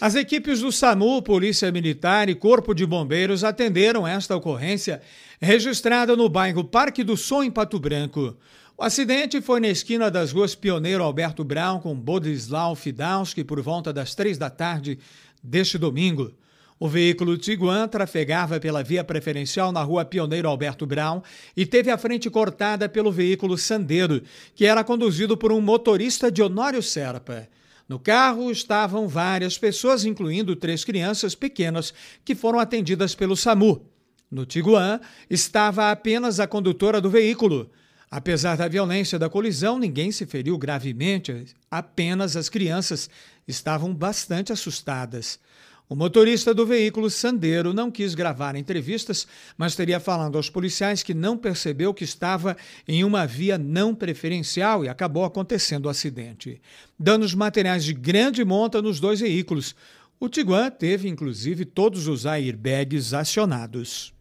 As equipes do SAMU, Polícia Militar e Corpo de Bombeiros atenderam esta ocorrência registrada no bairro Parque do Som, em Pato Branco. O acidente foi na esquina das ruas Pioneiro Alberto Brown com Bodislau Fidalski por volta das três da tarde deste domingo. O veículo Tiguan trafegava pela via preferencial na rua Pioneiro Alberto Brown e teve a frente cortada pelo veículo sandero que era conduzido por um motorista de Honório Serpa. No carro estavam várias pessoas, incluindo três crianças pequenas que foram atendidas pelo SAMU. No Tiguan estava apenas a condutora do veículo. Apesar da violência da colisão, ninguém se feriu gravemente, apenas as crianças estavam bastante assustadas. O motorista do veículo Sandeiro não quis gravar entrevistas, mas teria falado aos policiais que não percebeu que estava em uma via não preferencial e acabou acontecendo o acidente. Danos materiais de grande monta nos dois veículos. O Tiguan teve, inclusive, todos os airbags acionados.